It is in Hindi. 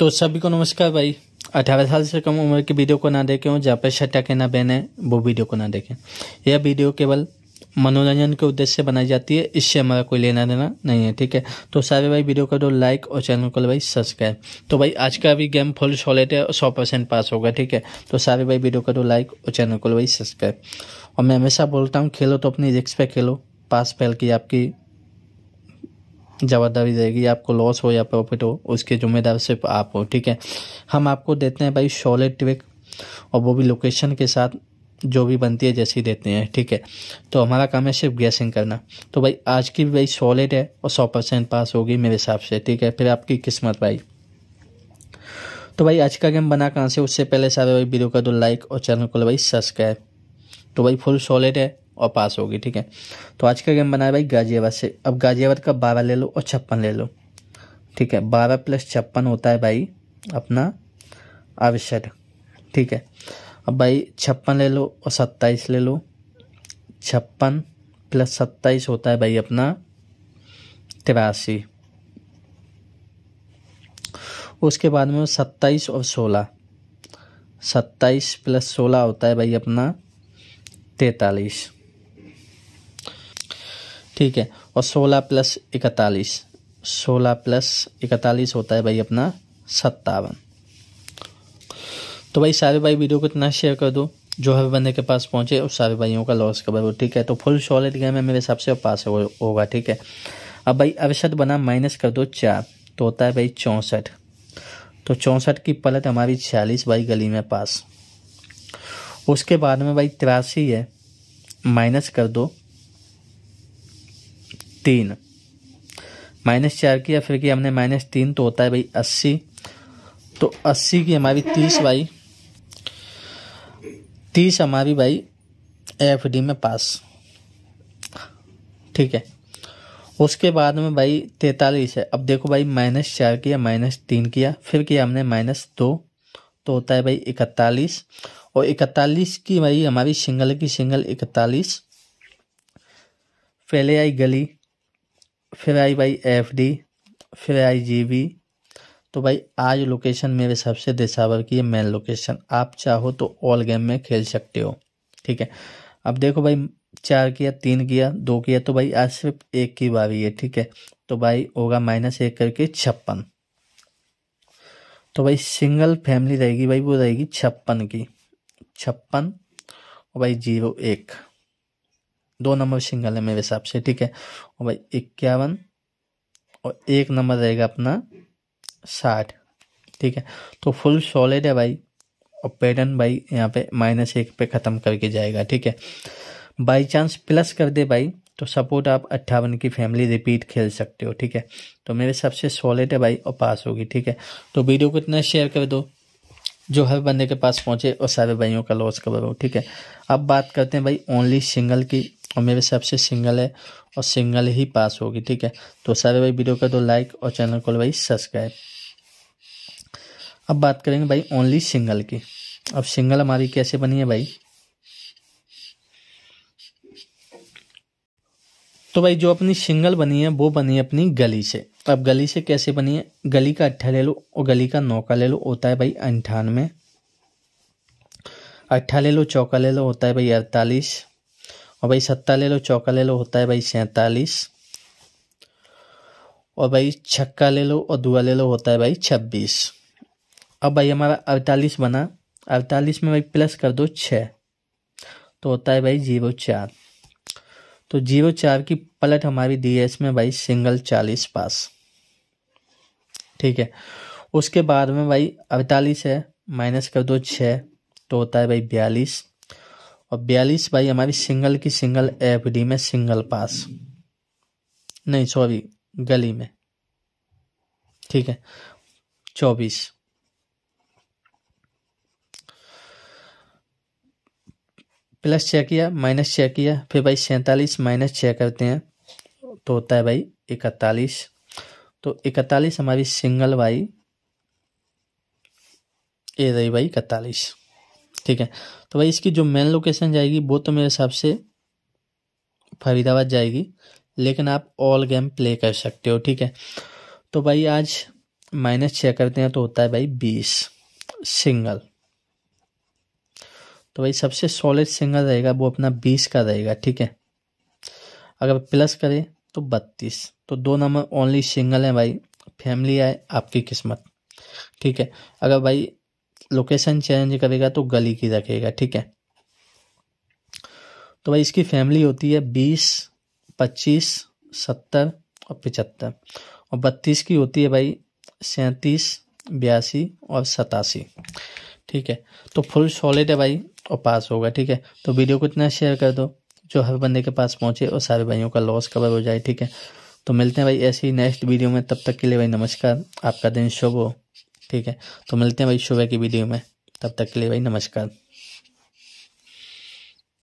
तो सभी को नमस्कार भाई अठारह साल से कम उम्र की वीडियो को ना देखें और जहाँ पर शटा के ना बहने है वो वीडियो को ना देखें यह वीडियो केवल मनोरंजन के उद्देश्य से बनाई जाती है इससे हमारा कोई लेना देना नहीं है ठीक है तो सारे भाई वीडियो का दो लाइक और चैनल को भाई सब्सक्राइब तो भाई आज का भी गेम फुल सॉलेट है और सौ परसेंट पास होगा ठीक है तो सारे भाई वीडियो का दो लाइक और चैनल को भाई सब्सक्राइब और मैं हमेशा बोलता हूँ खेलो तो अपनी रिक्स पर खेलो पास फैल की आपकी जवाबदारी रहेगी आपको लॉस हो या प्रॉफिट हो उसके जिम्मेदार सिर्फ आप हो ठीक है हम आपको देते हैं भाई सॉलिड ट्विक और वो भी लोकेशन के साथ जो भी बनती है जैसी देते हैं ठीक है तो हमारा काम है सिर्फ गैसिंग करना तो भाई आज की भी भाई सॉलिड है और सौ परसेंट पास होगी मेरे हिसाब से ठीक है फिर आपकी किस्मत भाई तो भाई आज का गेम बना कहाँ से उससे पहले सारे भाई वीडियो का दो तो लाइक और चैनल को भाई सब्सक्राइब तो भाई फुल सॉलिड है और पास होगी ठीक है तो आज का गेम बनाया भाई गाजियाबाद से अब गाजियाबाद का बारह ले लो और छप्पन ले लो ठीक है बारह प्लस छप्पन होता है भाई अपना आवश्यक ठीक है अब भाई छप्पन ले लो और सत्ताईस ले लो छप्पन प्लस सत्ताईस होता है भाई अपना तिरासी उसके बाद में सत्ताईस और सोलह सत्ताईस प्लस सोलह होता है भाई अपना तैतालीस ठीक है और सोलह प्लस इकतालीस सोलह प्लस इकतालीस होता है भाई अपना सत्तावन तो भाई सारे भाई वीडियो को इतना शेयर कर दो जो हर बंदे के पास पहुंचे उस सारे भाइयों का लॉस कवर हो ठीक है तो फुल सॉलिड गेम है मेरे हिसाब से पास होगा ठीक है अब भाई अरसठ बना माइनस कर दो चार तो होता है भाई चौंसठ तो चौंसठ की पलट हमारी छियालीस भाई गली में पास उसके बाद में भाई तिरासी है माइनस कर दो तीन माइनस चार की या फिर किया हमने माइनस तीन तो होता है भाई अस्सी तो अस्सी की हमारी तीस भाई तीस हमारी भाई एफ डी में पास ठीक है उसके बाद में भाई तैतालीस है अब देखो भाई माइनस चार किया माइनस तीन किया फिर किया हमने माइनस दो तो होता है भाई इकतालीस और इकतालीस की भाई हमारी सिंगल की सिंगल इकतालीस पहले आई गली फिर आई भाई एफ डी फिर आई जी बी तो भाई आज लोकेशन मेरे हिसाब से दिसावर की है मेन लोकेशन आप चाहो तो ऑल गेम में खेल सकते हो ठीक है अब देखो भाई चार किया तीन किया दो किया तो भाई आज सिर्फ एक की बारी है ठीक है तो भाई होगा माइनस एक करके छप्पन तो भाई सिंगल फैमिली रहेगी भाई वो रहेगी छप्पन की छप्पन और भाई जीरो एक दो नंबर सिंगल है मेरे हिसाब से ठीक है और भाई इक्यावन और एक नंबर रहेगा अपना साठ ठीक है तो फुल सॉलिड है भाई और पैटर्न भाई यहाँ पे माइनस एक पे ख़त्म करके जाएगा ठीक है बाई चांस प्लस कर दे भाई तो सपोर्ट आप अट्ठावन की फैमिली रिपीट खेल सकते हो ठीक है तो मेरे हिसाब से सॉलिड है भाई और पास होगी ठीक है तो वीडियो को इतना शेयर कर दो जो हर बंदे के पास पहुंचे और सारे भाइयों का लॉस कवर हो ठीक है अब बात करते हैं भाई ओनली सिंगल की और मेरे हिसाब से सिंगल है और सिंगल ही पास होगी ठीक है तो सारे भाई वीडियो का दो लाइक और चैनल को भाई सब्सक्राइब अब बात करेंगे भाई ओनली सिंगल की अब सिंगल हमारी कैसे बनी है भाई तो भाई जो अपनी सिंगल बनी है वो बनी है अपनी गली से अब गली से कैसे बनी है गली का अट्ठा ले लो और गली का नौका ले लो होता है भाई अंठानवे अट्ठा ले लो चौका ले लो होता है भाई अड़तालीस और भाई सत्ता ले लो चौका ले लो होता है भाई सैंतालीस और भाई छक्का ले लो और दुआ ले लो होता है भाई छब्बीस अब भाई हमारा अड़तालीस बना अड़तालीस में भाई प्लस कर दो छः तो होता है भाई जीरो चार तो जीरो चार की पलट हमारी दी है इसमें भाई सिंगल चालीस पास ठीक है उसके बाद में भाई अड़तालीस है माइनस कर दो छः तो होता है भाई बयालीस और बयालीस बाई हमारी सिंगल की सिंगल एफ डी में सिंगल पास नहीं सॉरी गली में ठीक है चौबीस प्लस छः किया माइनस छः किया फिर भाई सैंतालीस माइनस छः करते हैं तो होता है भाई इकतालीस तो इकतालीस हमारी सिंगल वाई ए रही भाई इकतालीस ठीक है तो भाई इसकी जो मेन लोकेशन जाएगी वो तो मेरे हिसाब से फरीदाबाद जाएगी लेकिन आप ऑल गेम प्ले कर सकते हो ठीक है तो भाई आज माइनस छः करते हैं तो होता है भाई बीस सिंगल तो भाई सबसे सॉलिड सिंगल रहेगा वो अपना बीस का रहेगा ठीक है अगर प्लस करें तो बत्तीस तो दो नंबर ओनली सिंगल है भाई फैमिली आए आपकी किस्मत ठीक है अगर भाई लोकेशन चेंज करेगा तो गली की रखेगा ठीक है तो भाई इसकी फैमिली होती है बीस पच्चीस सत्तर और पचहत्तर और बत्तीस की होती है भाई सैंतीस बयासी और सतासी ठीक है तो फुल सॉलिड है भाई और पास होगा ठीक है तो वीडियो को इतना शेयर कर दो जो हर बंदे के पास पहुंचे और सारे भाइयों का लॉस कवर हो जाए ठीक है तो मिलते हैं भाई ऐसे ही नेक्स्ट वीडियो में तब तक के लिए भाई नमस्कार आपका दिन शुभ हो ठीक है तो मिलते हैं भाई सुबह की वीडियो में तब तक के लिए भाई नमस्कार